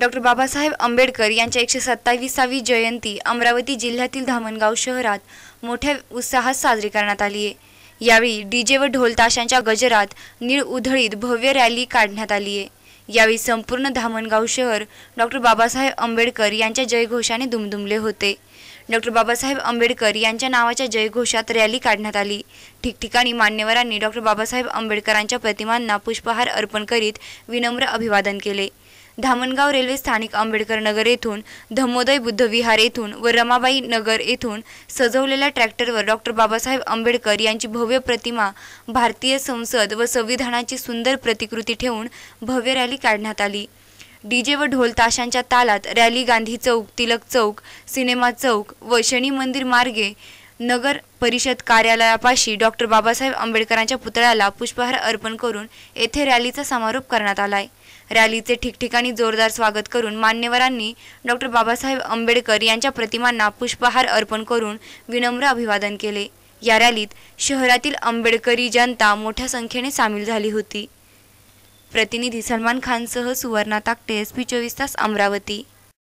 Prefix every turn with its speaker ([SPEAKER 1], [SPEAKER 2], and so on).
[SPEAKER 1] doctor Babasaheb Ambedkar यांच्या एकशे सत्तावीसावी जयंती अमरावती जिल्ह्यातील धामणगाव शहरात मोठ्या उत्साहात साजरी करण्यात आली आहे यावेळी डीजे व ढोलताशांच्या गजरात नीळ उधळीत भव्य रॅली काढण्यात आली आहे यावेळी संपूर्ण धामणगाव शहर डॉक्टर बाबासाहेब आंबेडकर यांच्या जयघोषाने दुमदुमले होते डॉक्टर बाबासाहेब आंबेडकर यांच्या नावाच्या जयघोषात रॅली काढण्यात आली ठिकठिकाणी मान्यवरांनी डॉक्टर बाबासाहेब आंबेडकरांच्या प्रतिमांना पुष्पहार अर्पण करीत विनम्र अभिवादन केले धामणगाव रेल्वे स्थानिक आंबेडकर नगर येथून धमोदय बुद्धविहार येथून व रमाबाई नगर येथून सजवलेल्या ट्रॅक्टरवर डॉक्टर बाबासाहेब आंबेडकर यांची भव्य प्रतिमा भारतीय संसद व संविधानाची सुंदर प्रतिकृती ठेवून भव्य रॅली काढण्यात आली डीजे व ढोल ताशांच्या तालात रॅली गांधी चौक तिलक चौक सिनेमा चौक व शनी मंदिर मार्गे नगर परिषद कार्यालयापाशी डॉक्टर बाबासाहेब आंबेडकरांच्या पुतळ्याला पुष्पहार अर्पण करून येथे रॅलीचा समारोप करण्यात आलाय रॅलीचे ठिकठिकाणी जोरदार स्वागत करून मान्यवरांनी डॉक्टर बाबासाहेब आंबेडकर यांच्या प्रतिमांना पुष्पहार अर्पण करून विनम्र अभिवादन केले या रॅलीत शहरातील आंबेडकरी जनता मोठ्या संख्येने सामील झाली होती प्रतिनिधी सलमान खानसह सुवर्णा ताकटे एस पी चोवीस तास अमरावती